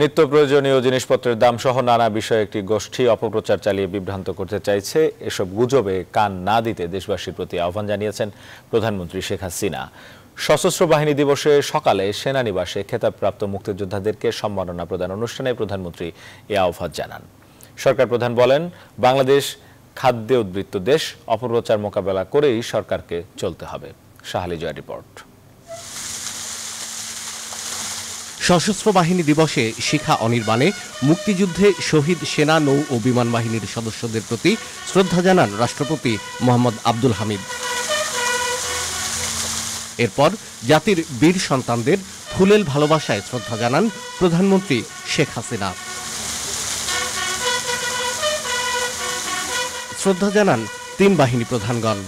নিত্য প্রয়োজনীয় জিনিসপত্রের দাম সহ নানা বিষয়ে একটি গোষ্ঠী অপপ্রচার চালিয়ে বিভ্রান্ত করতে চাইছে এসব গুজবে কান না দিতে দেশবাসীর প্রতি আহ্বান জানিয়েছেন প্রধানমন্ত্রী শেখ হাসিনা সশস্ত্র বাহিনী দিবসে সকালে সেনানিবাসে খেতাবপ্রাপ্ত মুক্তিযোদ্ধাদেরকে সম্মাননা প্রদান অনুষ্ঠানে প্রধানমন্ত্রী এ আহ্বান জানান সরকার প্রধান বলেন বাংলাদেশ খাদ্যে উদ্বৃত্ত দেশ অপপ্রচার মোকাবেলা করেই সরকারকে চলতে হবে শাহালি জয় রিপোর্ট সশস্ত্র বাহিনী দিবসে শিখা অনির্বাণে মুক্তিযুদ্ধে শহীদ সেনা নৌ ও বিমান বাহিনীর সদস্যদের প্রতি শ্রদ্ধা জানান রাষ্ট্রপতি মোহাম্মদ আব্দুল হামিদ এরপর জাতির বীর সন্তানদের ফুলেল ভালোবাসায় শ্রদ্ধা জানান প্রধানমন্ত্রী শেখ হাসিনা শ্রদ্ধা জানান তিন বাহিনী প্রধানগণ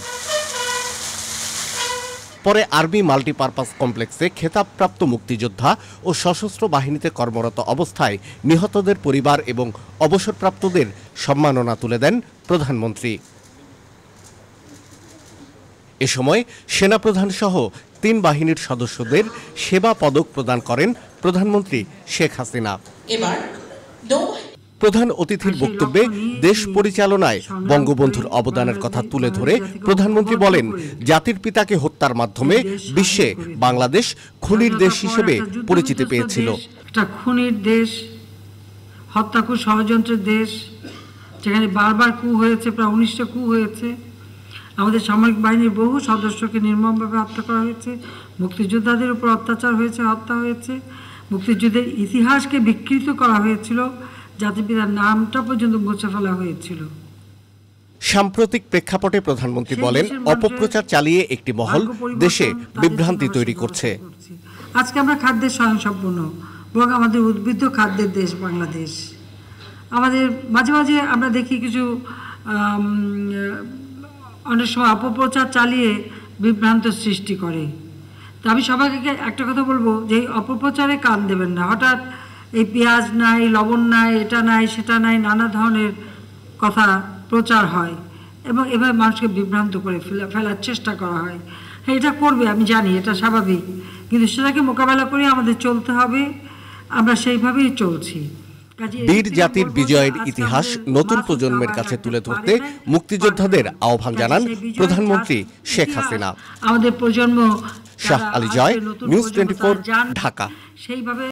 পরে আর্মি মাল্টিপারপাস কমপ্লেক্সে খেতাবপ্রাপ্ত মুক্তিযোদ্ধা ও সশস্ত্র বাহিনীতে কর্মরত অবস্থায় নিহতদের পরিবার এবং অবসরপ্রাপ্তদের সম্মাননা তুলে দেন প্রধানমন্ত্রী এ সময় সেনাপ্রধান সহ তিন বাহিনীর সদস্যদের সেবা পদক প্রদান করেন প্রধানমন্ত্রী শেখ হাসিনা এবার প্রধান অতিথির বক্তব্যে দেশ পরিচালনায় বঙ্গবন্ধুর অবদানের কথা তুলে ধরে প্রধানমন্ত্রী বলেন জাতির পিতাকে হত্যার মাধ্যমে বিশ্বে বাংলাদেশ খুনির দেশ হিসেবে পরিচিতি পেয়েছিল খুনির দেশ হত্যাকু ষড়যন্ত্রের দেশ যেখানে বারবার কু হয়েছে প্রায় উনিশটা কু হয়েছে আমাদের সামরিক বাহিনীর বহু সদস্যকে নির্মমভাবে হত্যা করা হয়েছে মুক্তিযোদ্ধাদের উপর অত্যাচার হয়েছে হত্যা হয়েছে মুক্তিযুদ্ধের ইতিহাসকে বিকৃত করা হয়েছিল জাতির পিতার নামটা পর্যন্ত মুছে ফেলা হয়েছিল সাম্প্রতিক প্রেক্ষাপটে প্রধানমন্ত্রী বলেন অপপ্রচার চালিয়ে একটি মহল দেশে বিভ্রান্তি তৈরি করছে আজকে আমরা খাদ্যে স্বয়ংসম্পূর্ণ বরং আমাদের উদ্বৃত্ত খাদ্যের দেশ বাংলাদেশ আমাদের মাঝে মাঝে আমরা দেখি কিছু অনেক সময় অপপ্রচার চালিয়ে বিভ্রান্ত সৃষ্টি করে তা আমি সবাইকে একটা কথা বলবো যে অপপ্রচারে কান দেবেন না হঠাৎ এই পেঁয়াজ নাই লবণ নাই এটা নাই সেটা নাই নানা ধরনের কথা প্রচার হয় এবং এভাবে মানুষকে বিভ্রান্ত করে ফেলার চেষ্টা করা হয় হ্যাঁ এটা করবে আমি জানি এটা স্বাভাবিক কিন্তু সেটাকে মোকাবেলা করে আমাদের চলতে হবে আমরা সেইভাবেই চলছি বীর জাতির বিজয়ের ইতিহাস নতুন প্রজন্মের কাছে তুলে ধরতে মুক্তিযোদ্ধাদের আহ্বান জানান প্রধানমন্ত্রী শেখ হাসিনা আমাদের প্রজন্ম শাহ আলী জয় নিউজ টোয়েন্টি ঢাকা সেইভাবে